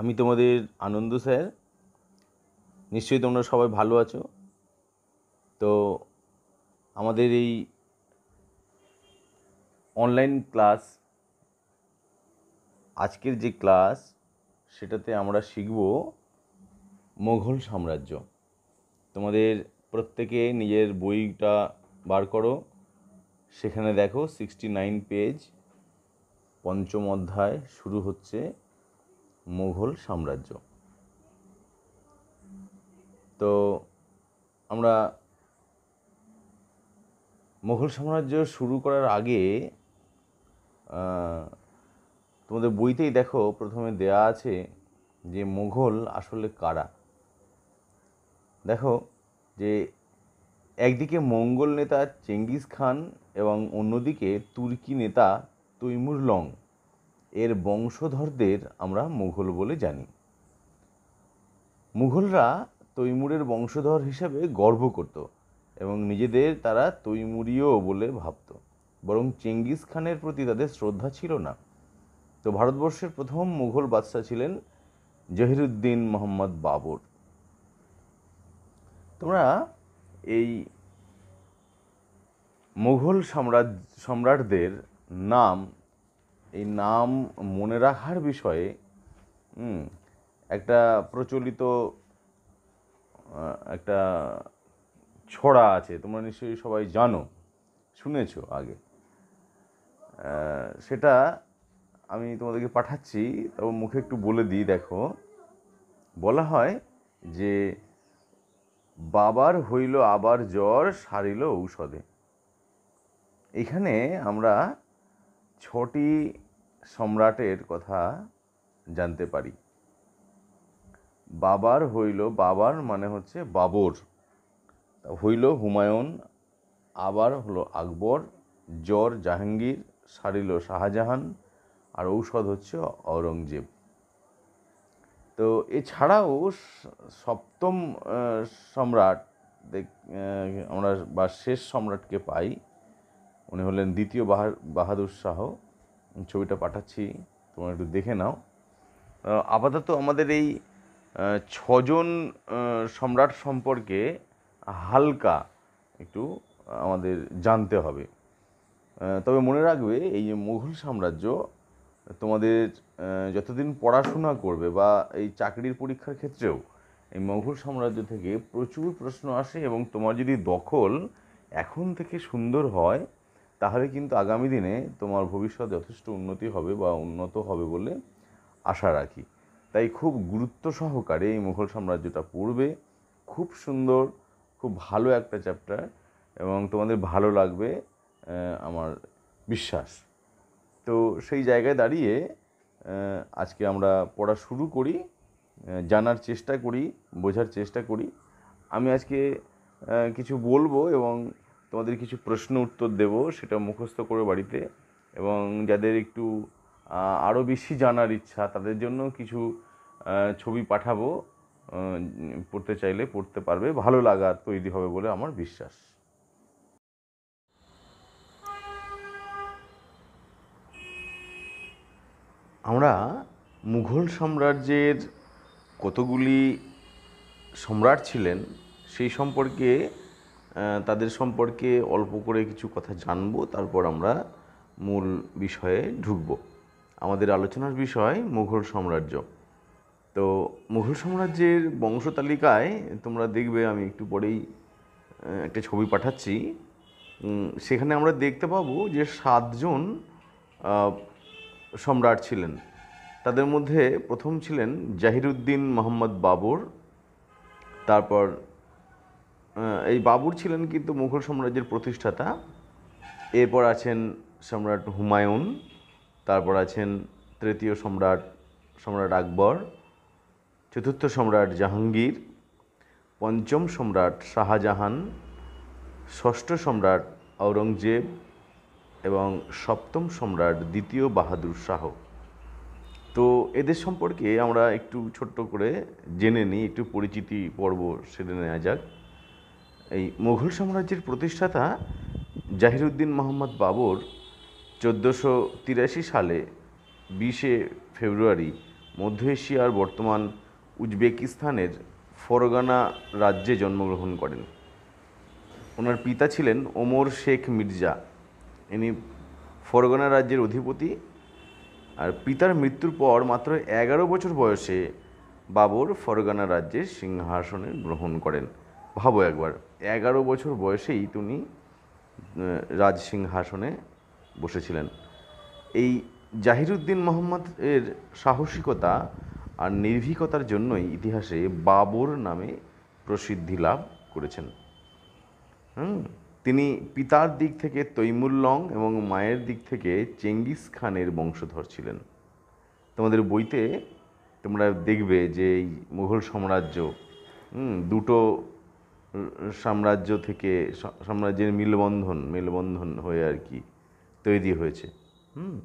আমি তোমাদের আনন্দ স্যার নিশ্চয়ই তোমরা সবাই ভালো আছো তো আমাদের এই অনলাইন ক্লাস আজকের যে ক্লাস সেটাতে আমরা শিখব মোঘল সাম্রাজ্য তোমাদের প্রত্যেকে নিজের বইটা বার করো সেখানে দেখো সিক্সটি নাইন পেজ পঞ্চম অধ্যায় শুরু হচ্ছে মুঘল সাম্রাজ্য তো আমরা মুঘল সাম্রাজ্য শুরু করার আগে তোমাদের বইতেই দেখো প্রথমে দেয়া আছে যে মুঘল আসলে কারা দেখো যে একদিকে মঙ্গল নেতা চেঙ্গিস খান এবং অন্যদিকে তুর্কি নেতা তৈমুর লং এর বংশধরদের আমরা মুঘল বলে জানি মুঘলরা তৈমুরের বংশধর হিসাবে গর্ব করত এবং নিজেদের তারা তৈমুরীয় বলে ভাবত বরং চেঙ্গিস খানের প্রতি তাদের শ্রদ্ধা ছিল না তো ভারতবর্ষের প্রথম মুঘল বাদশাহ ছিলেন জহিরুদ্দিন মোহাম্মদ বাবর তোমরা এই মুঘল সাম্রাজ্য সম্রাটদের নাম এই নাম মনে রাখার বিষয়ে একটা প্রচলিত একটা ছড়া আছে তোমরা নিশ্চয়ই সবাই জানো শুনেছ আগে সেটা আমি তোমাদেরকে পাঠাচ্ছি তবে মুখে একটু বলে দিই দেখো বলা হয় যে বাবার হইল আবার জ্বর সারিল ঔষধে এখানে আমরা ছটি সম্রাটের কথা জানতে পারি বাবার হইল বাবার মানে হচ্ছে বাবর হইল হুমায়ুন আবার হলো আকবর জ্বর জাহাঙ্গীর সারিল শাহজাহান আর ঔষধ হচ্ছে ঔরঙ্গজেব তো এছাড়াও সপ্তম সম্রাট আমরা বা শেষ সম্রাটকে পাই উনি হলেন দ্বিতীয় বাহাদুর শাহ ছবিটা পাঠাচ্ছি তোমরা একটু দেখে নাও আপাতত আমাদের এই ছজন সম্রাট সম্পর্কে হালকা একটু আমাদের জানতে হবে তবে মনে রাখবে এই যে মুঘল সাম্রাজ্য তোমাদের যতদিন পড়াশোনা করবে বা এই চাকরির পরীক্ষার ক্ষেত্রেও এই মুঘল সাম্রাজ্য থেকে প্রচুর প্রশ্ন আসে এবং তোমার যদি দখল এখন থেকে সুন্দর হয় তাহলে কিন্তু আগামী দিনে তোমার ভবিষ্যৎ যথেষ্ট উন্নতি হবে বা উন্নত হবে বলে আশা রাখি তাই খুব গুরুত্ব সহকারে এই মুঘল সাম্রাজ্যটা পড়বে খুব সুন্দর খুব ভালো একটা চ্যাপ্টার এবং তোমাদের ভালো লাগবে আমার বিশ্বাস তো সেই জায়গায় দাঁড়িয়ে আজকে আমরা পড়া শুরু করি জানার চেষ্টা করি বোঝার চেষ্টা করি আমি আজকে কিছু বলবো এবং তোমাদের কিছু প্রশ্ন উত্তর দেব সেটা মুখস্থ করে বাড়িতে এবং যাদের একটু আরও বেশি জানার ইচ্ছা তাদের জন্য কিছু ছবি পাঠাবো পড়তে চাইলে পড়তে পারবে ভালো লাগা তৈরি হবে বলে আমার বিশ্বাস আমরা মুঘল সাম্রাজ্যের কতগুলি সম্রাট ছিলেন সেই সম্পর্কে তাদের সম্পর্কে অল্প করে কিছু কথা জানবো তারপর আমরা মূল বিষয়ে ঢুকব আমাদের আলোচনার বিষয় মুঘল সাম্রাজ্য তো মুঘল সাম্রাজ্যের বংশ তালিকায় তোমরা দেখবে আমি একটু পরেই একটা ছবি পাঠাচ্ছি সেখানে আমরা দেখতে পাবো যে সাতজন সম্রাট ছিলেন তাদের মধ্যে প্রথম ছিলেন জাহিরুদ্দিন মোহাম্মদ বাবর তারপর এই বাবুর ছিলেন কিন্তু মুঘল সাম্রাজ্যের প্রতিষ্ঠাতা এরপর আছেন সম্রাট হুমায়ুন তারপর আছেন তৃতীয় সম্রাট সম্রাট আকবর চতুর্থ সম্রাট জাহাঙ্গীর পঞ্চম সম্রাট শাহজাহান ষষ্ঠ সম্রাট ঔরঙ্গজেব এবং সপ্তম সম্রাট দ্বিতীয় বাহাদুর শাহ তো এদের সম্পর্কে আমরা একটু ছোট্ট করে জেনে নিই একটু পরিচিতি পর্ব সেরে নেওয়া যাক এই মুঘল সাম্রাজ্যের প্রতিষ্ঠাতা জাহিরুদ্দিন মোহাম্মদ বাবর চোদ্দোশো তিরাশি সালে বিশে ফেব্রুয়ারি মধ্য এশিয়ার বর্তমান উজবেকিস্তানের ফরগানা রাজ্যে জন্মগ্রহণ করেন ওনার পিতা ছিলেন ওমর শেখ মির্জা ইনি ফরগানা রাজ্যের অধিপতি আর পিতার মৃত্যুর পর মাত্র এগারো বছর বয়সে বাবর ফরগানা রাজ্যের সিংহাসনে গ্রহণ করেন ভাবো একবার এগারো বছর বয়সেই তিনি রাজ সিংহাসনে বসেছিলেন এই জাহিরুদ্দিন মোহাম্মদ এর সাহসিকতা আর নির্ভীকতার জন্যই ইতিহাসে বাবর নামে প্রসিদ্ধি লাভ করেছেন হুম তিনি পিতার দিক থেকে তৈমুল্লং এবং মায়ের দিক থেকে চেঙ্গিস খানের বংশধর ছিলেন তোমাদের বইতে তোমরা দেখবে যে এই মুঘল সাম্রাজ্য দুটো সাম্রাজ্য থেকে সাম্রাজ্যের মিলবন্ধন মেলবন্ধন হয়ে আর কি তৈরি হয়েছে হুম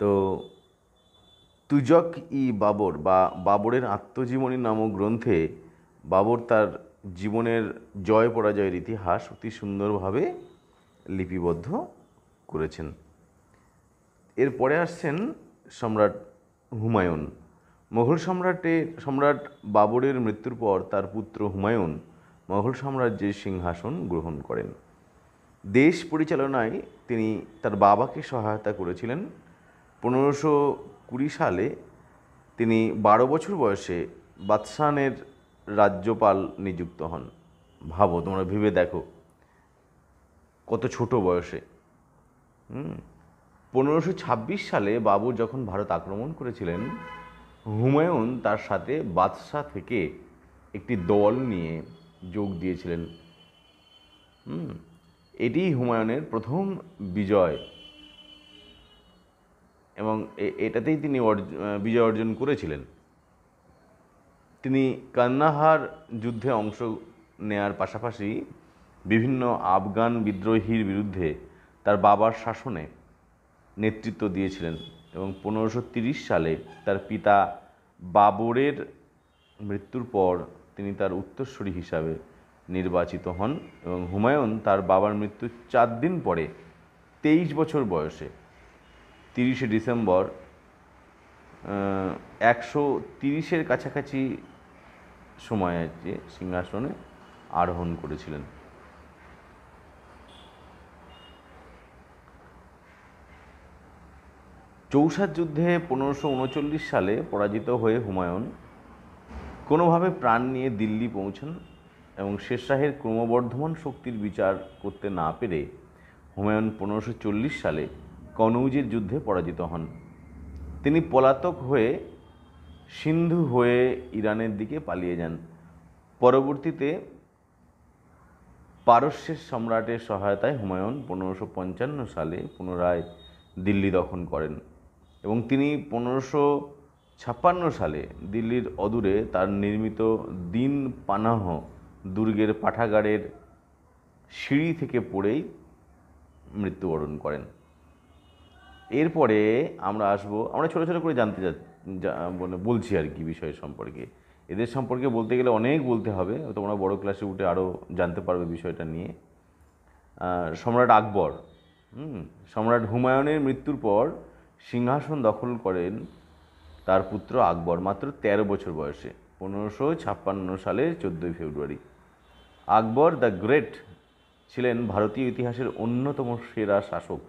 তো তুজক ই বাবর বা বাবরের আত্মজীবনী নামক গ্রন্থে বাবর তার জীবনের জয় পরাজয়ের ইতিহাস অতি সুন্দরভাবে লিপিবদ্ধ করেছেন এরপরে আসছেন সম্রাট হুমায়ুন মোঘল সম্রাটে সম্রাট বাবরের মৃত্যুর পর তার পুত্র হুমায়ুন মোঘল সাম্রাজ্যের সিংহাসন গ্রহণ করেন দেশ পরিচালনায় তিনি তার বাবাকে সহায়তা করেছিলেন পনেরোশো কুড়ি সালে তিনি বারো বছর বয়সে বাদশানের রাজ্যপাল নিযুক্ত হন ভাবো তোমরা ভেবে দেখো কত ছোট বয়সে পনেরোশো ছাব্বিশ সালে বাবু যখন ভারত আক্রমণ করেছিলেন হুমায়ুন তার সাথে বাদশাহ থেকে একটি দল নিয়ে যোগ দিয়েছিলেন এটি হুমায়ুনের প্রথম বিজয় এবং এটাতেই তিনি বিজয় অর্জন করেছিলেন তিনি কান্নাহার যুদ্ধে অংশ নেয়ার পাশাপাশি বিভিন্ন আফগান বিদ্রোহীর বিরুদ্ধে তার বাবার শাসনে নেতৃত্ব দিয়েছিলেন এবং পনেরোশো সালে তার পিতা বাবরের মৃত্যুর পর তিনি তার উত্তরসূরি হিসাবে নির্বাচিত হন এবং হুমায়ুন তার বাবার মৃত্যুর চার দিন পরে তেইশ বছর বয়সে তিরিশে ডিসেম্বর একশো তিরিশের কাছাকাছি সময় যে সিংহাসনে আরোহণ করেছিলেন চৌসার যুদ্ধে পনেরোশো উনচল্লিশ সালে পরাজিত হয়ে হুমায়ুন কোনোভাবে প্রাণ নিয়ে দিল্লি পৌঁছান এবং শেরশাহের ক্রমবর্ধমান শক্তির বিচার করতে না পেরে হুমায়ুন পনেরোশো চল্লিশ সালে কনৌজের যুদ্ধে পরাজিত হন তিনি পলাতক হয়ে সিন্ধু হয়ে ইরানের দিকে পালিয়ে যান পরবর্তীতে পারস্যের সম্রাটের সহায়তায় হুমায়ুন পনেরোশো সালে পুনরায় দিল্লি দখল করেন এবং তিনি পনেরোশো ছাপ্পান্ন সালে দিল্লির অদূরে তার নির্মিত দিন পানাহ দুর্গের পাঠাগারের সিঁড়ি থেকে পড়েই মৃত্যুবরণ করেন এরপরে আমরা আসব আমরা ছোটো ছোটো করে জানতে মানে বলছি আর কি বিষয় সম্পর্কে এদের সম্পর্কে বলতে গেলে অনেক বলতে হবে তোমরা বড় ক্লাসে উঠে আরও জানতে পারবে বিষয়টা নিয়ে সম্রাট আকবর হুম সম্রাট হুমায়ুনের মৃত্যুর পর সিংহাসন দখল করেন তার পুত্র আকবর মাত্র ১৩ বছর বয়সে পনেরোশো ছাপ্পান্ন সালের চোদ্দোই ফেব্রুয়ারি আকবর দ্য গ্রেট ছিলেন ভারতীয় ইতিহাসের অন্যতম সেরা শাসক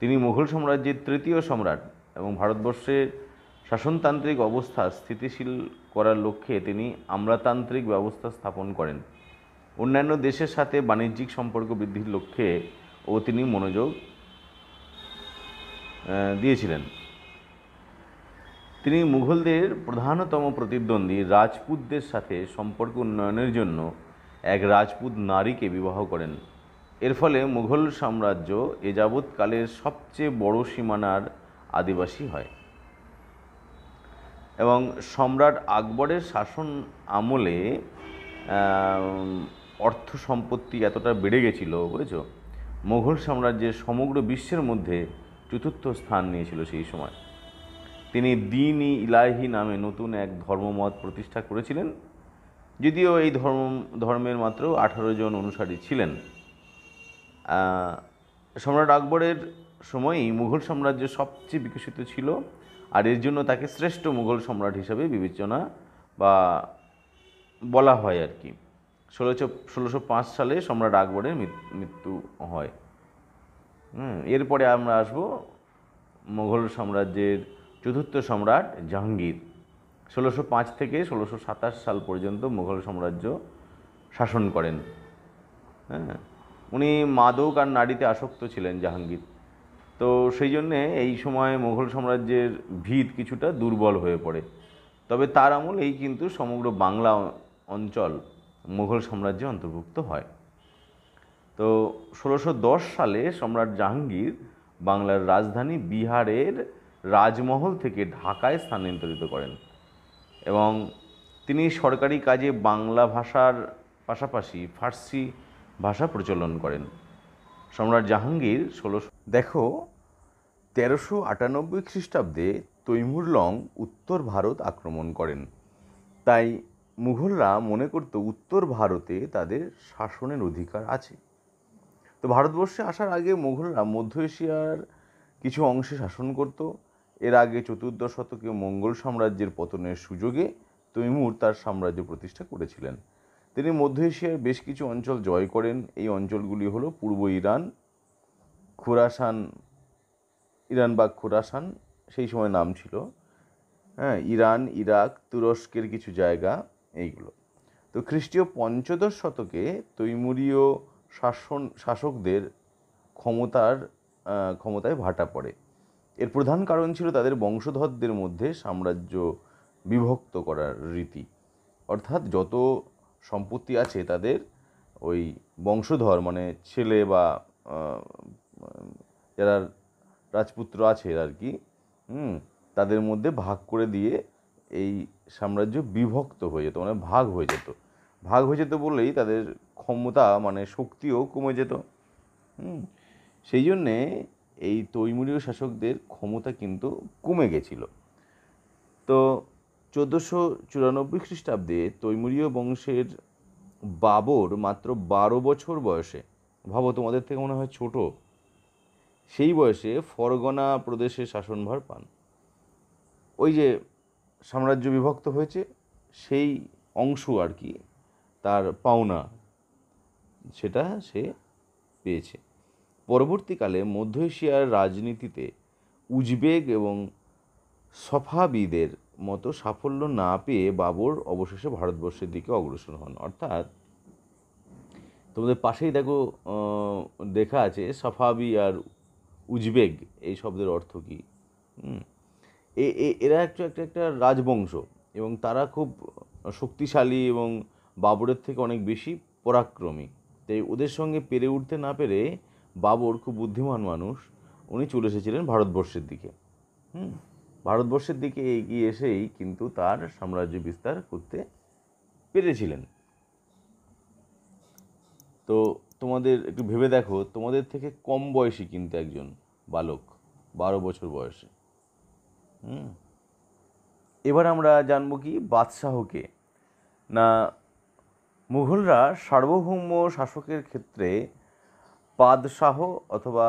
তিনি মুঘল সাম্রাজ্যের তৃতীয় সম্রাট এবং ভারতবর্ষের শাসনতান্ত্রিক অবস্থা স্থিতিশীল করার লক্ষ্যে তিনি আমলাতান্ত্রিক ব্যবস্থা স্থাপন করেন অন্যান্য দেশের সাথে বাণিজ্যিক সম্পর্ক বৃদ্ধির লক্ষ্যে ও তিনি মনোযোগ দিয়েছিলেন তিনি মুঘলদের প্রধানতম প্রতিদ্বন্দ্বী রাজপুতদের সাথে সম্পর্ক উন্নয়নের জন্য এক রাজপুত নারীকে বিবাহ করেন এর ফলে মুঘল সাম্রাজ্য এ যাবৎকালের সবচেয়ে বড় সীমানার আদিবাসী হয় এবং সম্রাট আকবরের শাসন আমলে অর্থ সম্পত্তি এতটা বেড়ে গেছিল বুঝেছ মুঘল সাম্রাজ্যের সমগ্র বিশ্বের মধ্যে চতুর্থ স্থান নিয়েছিল সেই সময় তিনি দিন ই ইলাহি নামে নতুন এক ধর্মমত প্রতিষ্ঠা করেছিলেন যদিও এই ধর্ম ধর্মের মাত্র আঠারো জন অনুসারী ছিলেন সম্রাট আকবরের সময়ই মুঘল সাম্রাজ্য সবচেয়ে বিকশিত ছিল আর এর জন্য তাকে শ্রেষ্ঠ মুঘল সম্রাট হিসাবে বিবেচনা বা বলা হয় আর কি ষোলোশো ষোলোশো সালে সম্রাট আকবরের মৃত্যু হয় হুম এরপরে আমরা আসব মোঘল সাম্রাজ্যের চতুর্থ সম্রাট জাহাঙ্গীর ষোলোশো পাঁচ থেকে ষোলোশো সাতাশ সাল পর্যন্ত মুঘল সাম্রাজ্য শাসন করেন হ্যাঁ উনি মাদক আর নারীতে আসক্ত ছিলেন জাহাঙ্গীর তো সেই জন্যে এই সময় মোঘল সাম্রাজ্যের ভিত কিছুটা দুর্বল হয়ে পড়ে তবে তার আমল এই কিন্তু সমগ্র বাংলা অঞ্চল মোঘল সাম্রাজ্যে অন্তর্ভুক্ত হয় তো ষোলোশো সালে সম্রাট জাহাঙ্গীর বাংলার রাজধানী বিহারের রাজমহল থেকে ঢাকায় স্থানান্তরিত করেন এবং তিনি সরকারি কাজে বাংলা ভাষার পাশাপাশি ফার্সি ভাষা প্রচলন করেন সম্রাট জাহাঙ্গীর ষোলোশো দেখো তেরোশো আটানব্বই খ্রিস্টাব্দে তৈমুরলং উত্তর ভারত আক্রমণ করেন তাই মুঘলরা মনে করত উত্তর ভারতে তাদের শাসনের অধিকার আছে তো ভারতবর্ষে আসার আগে মুঘলরা মধ্য এশিয়ার কিছু অংশে শাসন করত এর আগে চতুর্দশ শতকে মঙ্গল সাম্রাজ্যের পতনের সুযোগে তৈমুর তার সাম্রাজ্য প্রতিষ্ঠা করেছিলেন তিনি মধ্য এশিয়ার বেশ কিছু অঞ্চল জয় করেন এই অঞ্চলগুলি হল পূর্ব ইরান খুরাসান ইরান বা খুরাসান সেই সময় নাম ছিল হ্যাঁ ইরান ইরাক তুরস্কের কিছু জায়গা এইগুলো তো খ্রিস্টীয় পঞ্চদশ শতকে তৈমুরীয় শাসন শাসকদের ক্ষমতার ক্ষমতায় ভাটা পড়ে এর প্রধান কারণ ছিল তাদের বংশধরদের মধ্যে সাম্রাজ্য বিভক্ত করার রীতি অর্থাৎ যত সম্পত্তি আছে তাদের ওই বংশধর মানে ছেলে বা যারা রাজপুত্র আছে আর কি হুম তাদের মধ্যে ভাগ করে দিয়ে এই সাম্রাজ্য বিভক্ত হয়ে যেত মানে ভাগ হয়ে যেত ভাগ হয়ে যেত বলেই তাদের ক্ষমতা মানে শক্তিও কমে যেত সেই জন্যে এই তৈমুরীয় শাসকদের ক্ষমতা কিন্তু কমে গেছিল তো চোদ্দোশো চুরানব্বই খ্রিস্টাব্দে তৈমুরীয় বংশের বাবর মাত্র বারো বছর বয়সে ভাবো তোমাদের থেকে মনে হয় ছোট সেই বয়সে ফরগনা প্রদেশে শাসনভার পান ওই যে সাম্রাজ্য বিভক্ত হয়েছে সেই অংশ আর কি তার পাওনা সেটা সে পেয়েছে পরবর্তীকালে মধ্য এশিয়ার রাজনীতিতে উজবেগ এবং সফাবিদের মতো সাফল্য না পেয়ে বাবর অবশেষে ভারতবর্ষের দিকে অগ্রসর হন অর্থাৎ তোমাদের পাশেই দেখো দেখা আছে সফাবি আর উজবেগ এই শব্দের অর্থ কী এরা একটা একটা একটা রাজবংশ এবং তারা খুব শক্তিশালী এবং বাবরের থেকে অনেক বেশি পরাক্রমী তাই ওদের সঙ্গে পেরে উঠতে না পেরে বাবর খুব বুদ্ধিমান মানুষ উনি চলে এসেছিলেন ভারতবর্ষের দিকে হুম ভারতবর্ষের দিকে এগিয়ে এসেই কিন্তু তার সাম্রাজ্য বিস্তার করতে পেরেছিলেন তো তোমাদের একটু ভেবে দেখো তোমাদের থেকে কম বয়সী কিন্তু একজন বালক বারো বছর বয়সে হুম এবার আমরা জানবো কি বাদশাহকে না মুঘলরা সার্বভৌম শাসকের ক্ষেত্রে পাদশাহ অথবা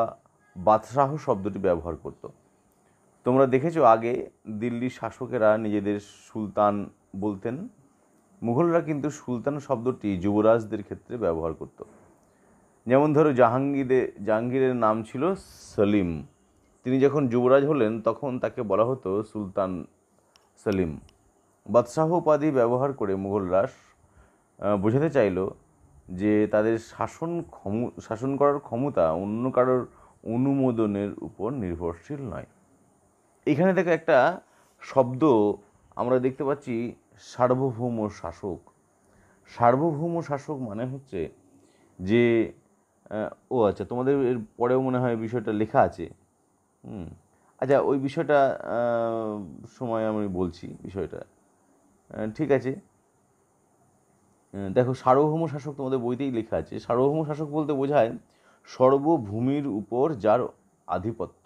বাদশাহ শব্দটি ব্যবহার করত তোমরা দেখেছো আগে দিল্লির শাসকেরা নিজেদের সুলতান বলতেন মুঘলরা কিন্তু সুলতান শব্দটি যুবরাজদের ক্ষেত্রে ব্যবহার করত যেমন ধরো জাহাঙ্গীরে জাহাঙ্গীরের নাম ছিল সলিম তিনি যখন যুবরাজ হলেন তখন তাকে বলা হতো সুলতান সলিম বাদশাহ উপাধি ব্যবহার করে মুঘলরা বোঝাতে চাইলো যে তাদের শাসন ক্ষম শাসন করার ক্ষমতা অন্য কারোর অনুমোদনের উপর নির্ভরশীল নয় এখানে থেকে একটা শব্দ আমরা দেখতে পাচ্ছি সার্বভৌম শাসক সার্বভৌম শাসক মানে হচ্ছে যে ও আচ্ছা তোমাদের এর পরেও মনে হয় বিষয়টা লেখা আছে হুম আচ্ছা ওই বিষয়টা সময় আমি বলছি বিষয়টা ঠিক আছে দেখো সার্বভৌম শাসক তোমাদের বইতেই লেখা আছে সার্বভৌম শাসক বলতে বোঝায় সর্বভূমির উপর যার আধিপত্য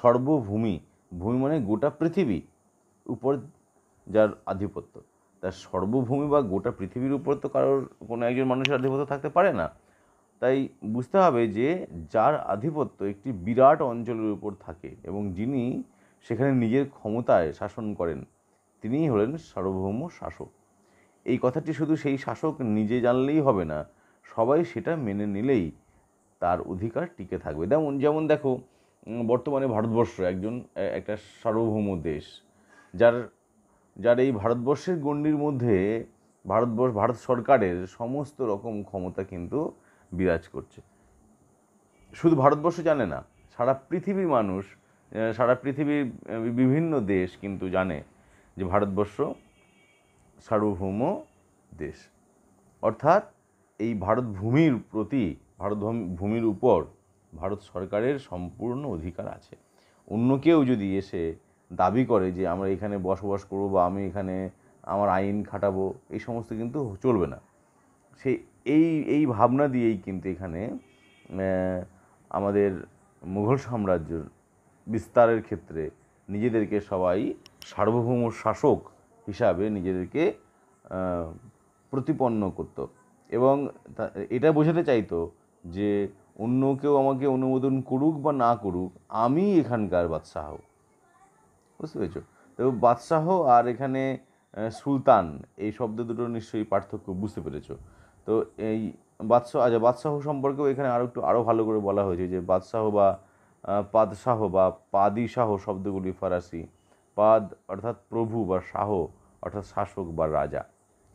সর্বভূমি ভূমি মানে গোটা পৃথিবী উপর যার আধিপত্য তার সর্বভূমি বা গোটা পৃথিবীর উপর তো কারোর কোনো একজন মানুষের আধিপত্য থাকতে পারে না তাই বুঝতে হবে যে যার আধিপত্য একটি বিরাট অঞ্চলের উপর থাকে এবং যিনি সেখানে নিজের ক্ষমতায় শাসন করেন তিনিই হলেন সার্বভৌম শাসক এই কথাটি শুধু সেই শাসক নিজে জানলেই হবে না সবাই সেটা মেনে নিলেই তার অধিকার টিকে থাকবে যেমন যেমন দেখো বর্তমানে ভারতবর্ষ একজন একটা সার্বভৌম দেশ যার যার এই ভারতবর্ষের গণ্ডির মধ্যে ভারতবর্ষ ভারত সরকারের সমস্ত রকম ক্ষমতা কিন্তু বিরাজ করছে শুধু ভারতবর্ষ জানে না সারা পৃথিবীর মানুষ সারা পৃথিবীর বিভিন্ন দেশ কিন্তু জানে যে ভারতবর্ষ সার্বভৌম দেশ অর্থাৎ এই ভারত ভূমির প্রতি ভারত ভূমির উপর ভারত সরকারের সম্পূর্ণ অধিকার আছে অন্য কেউ যদি এসে দাবি করে যে আমরা এখানে বসবাস করবো বা আমি এখানে আমার আইন খাটাবো এই সমস্ত কিন্তু চলবে না সে এই এই ভাবনা দিয়েই কিন্তু এখানে আমাদের মুঘল সাম্রাজ্যের বিস্তারের ক্ষেত্রে নিজেদেরকে সবাই সার্বভৌম শাসক হিসাবে নিজেদেরকে প্রতিপন্ন করত এবং এটা বোঝাতে চাইতো যে অন্য কেউ আমাকে অনুমোদন করুক বা না করুক আমি এখানকার বাদশাহ বুঝতে পেরেছ তো বাদশাহ আর এখানে সুলতান এই শব্দ দুটো নিশ্চয়ই পার্থক্য বুঝতে পেরেছ তো এই বাদশাহ আচ্ছা বাদশাহ সম্পর্কেও এখানে আরও একটু আরও ভালো করে বলা হয়েছে যে বাদশাহ বা পাদশাহ বা পাদিশাহ শব্দগুলি ফরাসি পাদ অর্থাৎ প্রভু বা শাহ অর্থাৎ শাসক বা রাজা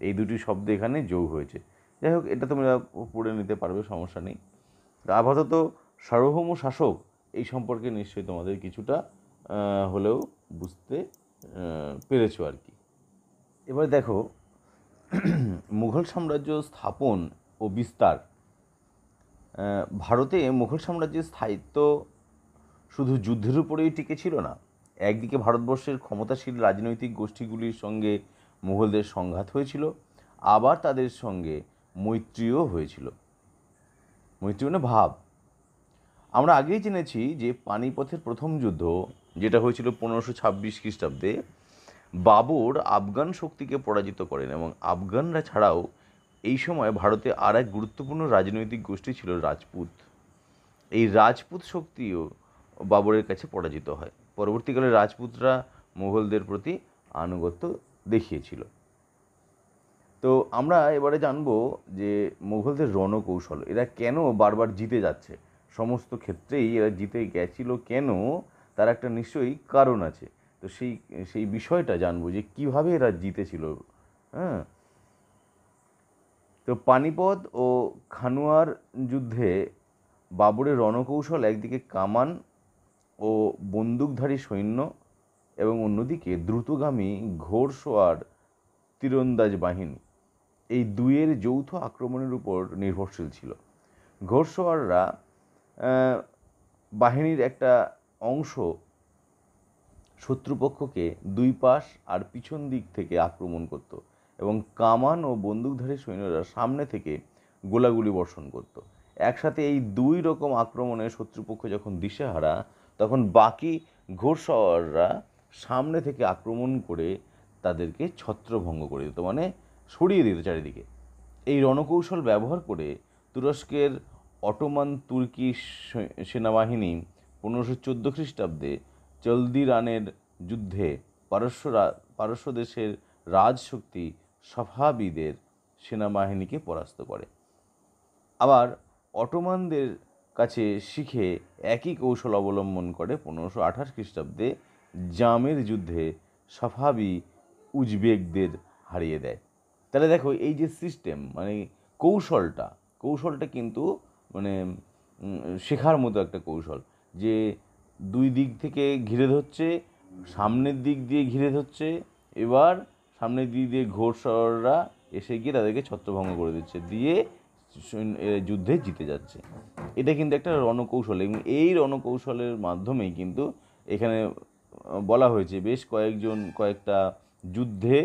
এই দুটি শব্দ এখানে যোগ হয়েছে যাই হোক এটা তোমরা পড়ে নিতে পারবে সমস্যা নেই আপাতত সার্বভৌম শাসক এই সম্পর্কে নিশ্চয়ই তোমাদের কিছুটা হলেও বুঝতে পেরেছো আর কি এবার দেখো মুঘল সাম্রাজ্য স্থাপন ও বিস্তার ভারতে মুঘল সাম্রাজ্যের স্থায়িত্ব শুধু যুদ্ধের উপরেই টিকে ছিল না একদিকে ভারতবর্ষের ক্ষমতাশীল রাজনৈতিক গোষ্ঠীগুলির সঙ্গে মুঘলদের সংঘাত হয়েছিল আবার তাদের সঙ্গে মৈত্রীও হয়েছিল মৈত্রী মানে ভাব আমরা আগেই জেনেছি যে পানিপথের প্রথম যুদ্ধ যেটা হয়েছিল পনেরোশো ছাব্বিশ খ্রিস্টাব্দে বাবর আফগান শক্তিকে পরাজিত করেন এবং আফগানরা ছাড়াও এই সময় ভারতে আর এক গুরুত্বপূর্ণ রাজনৈতিক গোষ্ঠী ছিল রাজপুত এই রাজপুত শক্তিও বাবরের কাছে পরাজিত হয় পরবর্তীকালে রাজপুতরা মুঘলদের প্রতি আনুগত্য দেখিয়েছিল তো আমরা এবারে জানব যে মুঘলদের রণকৌশল এরা কেন বারবার জিতে যাচ্ছে সমস্ত ক্ষেত্রেই এরা জিতে গেছিল কেন তার একটা নিশ্চয়ই কারণ আছে তো সেই সেই বিষয়টা জানবো যে কিভাবে এরা জিতেছিল হ্যাঁ তো পানিপথ ও খানুয়ার যুদ্ধে বাবরের রণকৌশল একদিকে কামান ও বন্দুকধারী সৈন্য এবং অন্যদিকে দ্রুতগামী ঘোড়সওয়ার তীরন্দাজ বাহিনী এই দুইয়ের যৌথ আক্রমণের উপর নির্ভরশীল ছিল ঘোড়সওয়াররা বাহিনীর একটা অংশ শত্রুপক্ষকে দুই পাশ আর পিছন দিক থেকে আক্রমণ করত এবং কামান ও বন্দুকধারী সৈন্যরা সামনে থেকে গোলাগুলি বর্ষণ করত একসাথে এই দুই রকম আক্রমণে শত্রুপক্ষ যখন দিশেহারা তখন বাকি ঘোড়সওয়াররা সামনে থেকে আক্রমণ করে তাদেরকে ছত্রভঙ্গ করে দিত মানে সরিয়ে দিত চারিদিকে এই রণকৌশল ব্যবহার করে তুরস্কের অটোমান তুর্কি সেনাবাহিনী পনেরোশো চোদ্দো খ্রিস্টাব্দে চলদিরানের যুদ্ধে পারস্য পারস্য দেশের রাজশক্তি সফাবিদের সেনাবাহিনীকে পরাস্ত করে আবার অটোমানদের কাছে শিখে একই কৌশল অবলম্বন করে পনেরোশো আঠাশ খ্রিস্টাব্দে জামের যুদ্ধে সফাবি উজবেকদের হারিয়ে দেয় তাহলে দেখো এই যে সিস্টেম মানে কৌশলটা কৌশলটা কিন্তু মানে শেখার মতো একটা কৌশল যে দুই দিক থেকে ঘিরে ধরছে সামনের দিক দিয়ে ঘিরে ধরছে এবার সামনের দিক দিয়ে ঘোড়সররা এসে গিয়ে তাদেরকে ছত্রভঙ্গ করে দিচ্ছে দিয়ে যুদ্ধে জিতে যাচ্ছে এটা কিন্তু একটা রণকৌশল এবং এই রণকৌশলের মাধ্যমেই কিন্তু এখানে বলা হয়েছে বেশ কয়েকজন কয়েকটা যুদ্ধে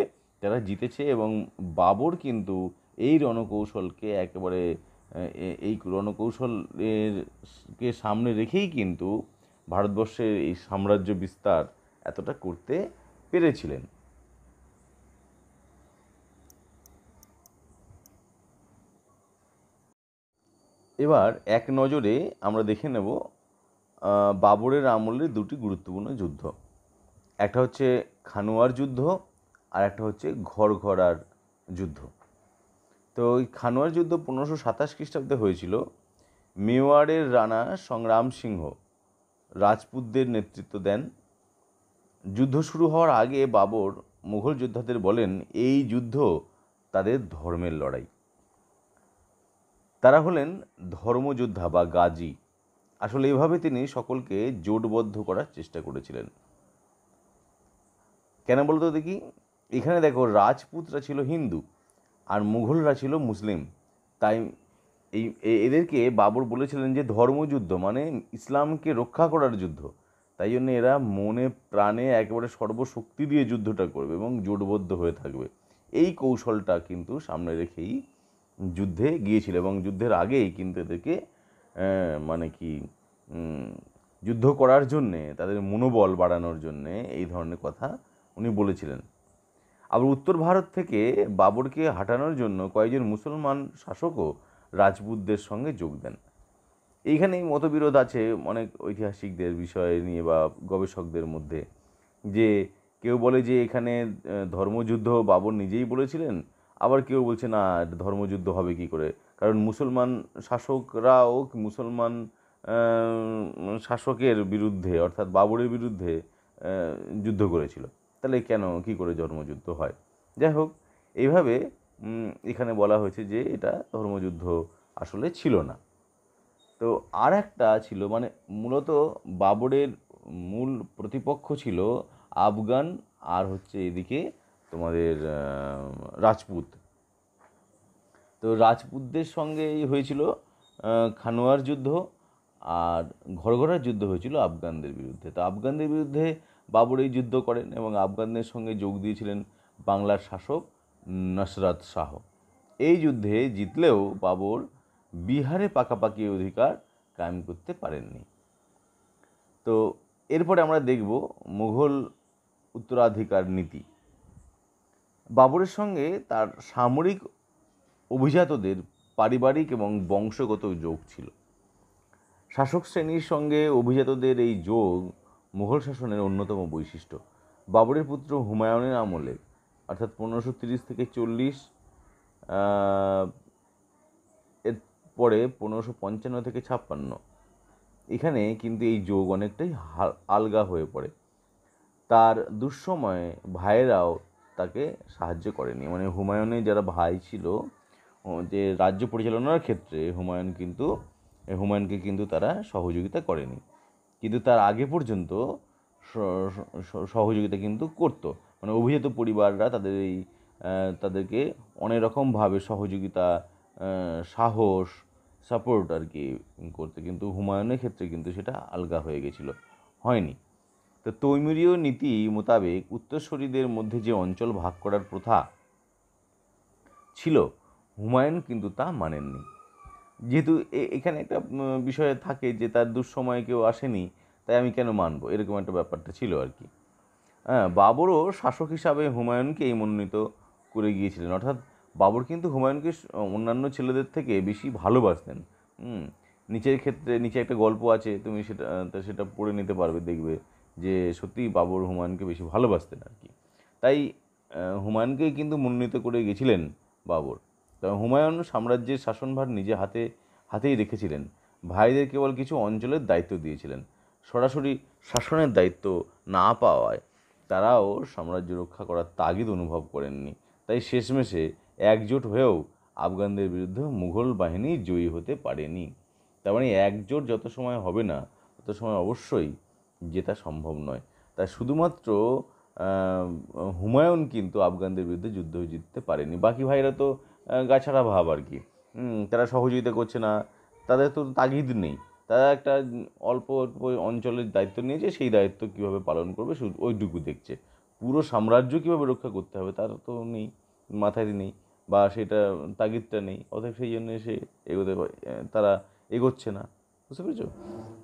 তারা জিতেছে এবং বাবর কিন্তু এই রণকৌশলকে একেবারে এই রণকৌশলের কে সামনে রেখেই কিন্তু ভারতবর্ষের এই সাম্রাজ্য বিস্তার এতটা করতে পেরেছিলেন এবার এক নজরে আমরা দেখে নেব বাবরের আমলের দুটি গুরুত্বপূর্ণ যুদ্ধ একটা হচ্ছে খানোয়ার যুদ্ধ আর একটা হচ্ছে ঘর ঘরার যুদ্ধ তো ওই খানোয়ার যুদ্ধ পনেরোশো সাতাশ খ্রিস্টাব্দে হয়েছিল মেওয়ারের রানা সংগ্রাম সিংহ রাজপুতদের নেতৃত্ব দেন যুদ্ধ শুরু হওয়ার আগে বাবর মুঘল যোদ্ধাদের বলেন এই যুদ্ধ তাদের ধর্মের লড়াই তারা হলেন ধর্মযোদ্ধা বা গাজী আসলে এভাবে তিনি সকলকে জোটবদ্ধ করার চেষ্টা করেছিলেন কেন বলতো দেখি এখানে দেখো রাজপুতরা ছিল হিন্দু আর মুঘলরা ছিল মুসলিম তাই এই এদেরকে বাবর বলেছিলেন যে ধর্মযুদ্ধ মানে ইসলামকে রক্ষা করার যুদ্ধ তাই জন্য এরা মনে প্রাণে একেবারে সর্বশক্তি দিয়ে যুদ্ধটা করবে এবং জোটবদ্ধ হয়ে থাকবে এই কৌশলটা কিন্তু সামনে রেখেই যুদ্ধে গিয়েছিল এবং যুদ্ধের আগেই কিন্তু এদেরকে মানে কি যুদ্ধ করার জন্যে তাদের মনোবল বাড়ানোর জন্যে এই ধরনের কথা উনি বলেছিলেন আবার উত্তর ভারত থেকে বাবরকে হাঁটানোর জন্য কয়েকজন মুসলমান শাসকও রাজপুতদের সঙ্গে যোগ দেন এইখানেই মতবিরোধ আছে অনেক ঐতিহাসিকদের বিষয় নিয়ে বা গবেষকদের মধ্যে যে কেউ বলে যে এখানে ধর্মযুদ্ধ বাবর নিজেই বলেছিলেন আবার কেউ বলছে না ধর্মযুদ্ধ হবে কি করে কারণ মুসলমান শাসকরাও মুসলমান শাসকের বিরুদ্ধে অর্থাৎ বাবরের বিরুদ্ধে যুদ্ধ করেছিল তাহলে কেন কি করে ধর্মযুদ্ধ হয় যাই হোক এইভাবে এখানে বলা হয়েছে যে এটা ধর্মযুদ্ধ আসলে ছিল না তো আর একটা ছিল মানে মূলত বাবরের মূল প্রতিপক্ষ ছিল আফগান আর হচ্ছে এদিকে তোমাদের রাজপুত তো রাজপুতদের সঙ্গে হয়েছিল খানোয়ার যুদ্ধ আর ঘরঘরার যুদ্ধ হয়েছিল আফগানদের বিরুদ্ধে তো আফগানদের বিরুদ্ধে বাবর এই যুদ্ধ করেন এবং আফগানদের সঙ্গে যোগ দিয়েছিলেন বাংলার শাসক নসরাত শাহ এই যুদ্ধে জিতলেও বাবর বিহারে পাকাপাকি অধিকার কায়েম করতে পারেননি তো এরপরে আমরা দেখব মুঘল উত্তরাধিকার নীতি বাবরের সঙ্গে তার সামরিক অভিজাতদের পারিবারিক এবং বংশগত যোগ ছিল শাসক শ্রেণীর সঙ্গে অভিজাতদের এই যোগ মুঘল শাসনের অন্যতম বৈশিষ্ট্য বাবরের পুত্র হুমায়ুনের আমলে অর্থাৎ পনেরোশো তিরিশ থেকে চল্লিশ এর পরে পনেরোশো পঞ্চান্ন থেকে ছাপ্পান্ন এখানে কিন্তু এই যোগ অনেকটাই আলগা হয়ে পড়ে তার দুঃসময়ে ভাইয়েরাও তাকে সাহায্য করেনি মানে হুমায়ুনের যারা ভাই ছিল যে রাজ্য পরিচালনার ক্ষেত্রে হুমায়ুন কিন্তু হুমায়ুনকে কিন্তু তারা সহযোগিতা করেনি কিন্তু তার আগে পর্যন্ত সহযোগিতা কিন্তু করতো মানে অভিজাত পরিবাররা তাদের এই তাদেরকে অনেক রকমভাবে সহযোগিতা সাহস সাপোর্ট আর কি করতে কিন্তু হুমায়ুনের ক্ষেত্রে কিন্তু সেটা আলগা হয়ে গেছিলো হয়নি তো তৈমুরীয় নীতি মোতাবেক উত্তরসূরিদের মধ্যে যে অঞ্চল ভাগ করার প্রথা ছিল হুমায়ুন কিন্তু তা মানেননি যেহেতু এখানে একটা বিষয় থাকে যে তার দুঃসময়ে কেউ আসেনি তাই আমি কেন মানব এরকম একটা ব্যাপারটা ছিল আর কি হ্যাঁ বাবরও শাসক হিসাবে হুমায়ুনকে এই মনোনীত করে গিয়েছিলেন অর্থাৎ বাবর কিন্তু হুমায়ুনকে অন্যান্য ছেলেদের থেকে বেশি ভালোবাসতেন নিচের ক্ষেত্রে নিচে একটা গল্প আছে তুমি সেটা সেটা পড়ে নিতে পারবে দেখবে যে সত্যিই বাবর হুমায়ুনকে বেশি ভালোবাসতেন আর কি তাই হুমায়ুনকেই কিন্তু মনোনীত করে গেছিলেন বাবর তবে হুমায়ুন সাম্রাজ্যের শাসনভার নিজে হাতে হাতেই রেখেছিলেন ভাইদের কেবল কিছু অঞ্চলের দায়িত্ব দিয়েছিলেন সরাসরি শাসনের দায়িত্ব না পাওয়ায় তারাও সাম্রাজ্য রক্ষা করার তাগিদ অনুভব করেননি তাই শেষমেশে একজোট হয়েও আফগানদের বিরুদ্ধে মুঘল বাহিনী জয়ী হতে পারেনি তার মানে একজোট যত সময় হবে না তত সময় অবশ্যই জেতা সম্ভব নয় তাই শুধুমাত্র হুমায়ুন কিন্তু আফগানদের বিরুদ্ধে যুদ্ধ জিততে পারেনি বাকি ভাইরা তো গাছাড়া ভাব আর কি তারা সহযোগিতা করছে না তাদের তো তাগিদ নেই তারা একটা অল্প অল্প অঞ্চলের দায়িত্ব নিয়েছে সেই দায়িত্ব কীভাবে পালন করবে ওইটুকু দেখছে পুরো সাম্রাজ্য কীভাবে রক্ষা করতে হবে তার তো নেই মাথায় নেই বা সেটা তাগিদটা নেই অতএব সেই জন্য সে এগোতে তারা এগোচ্ছে না বুঝতে পেরেছো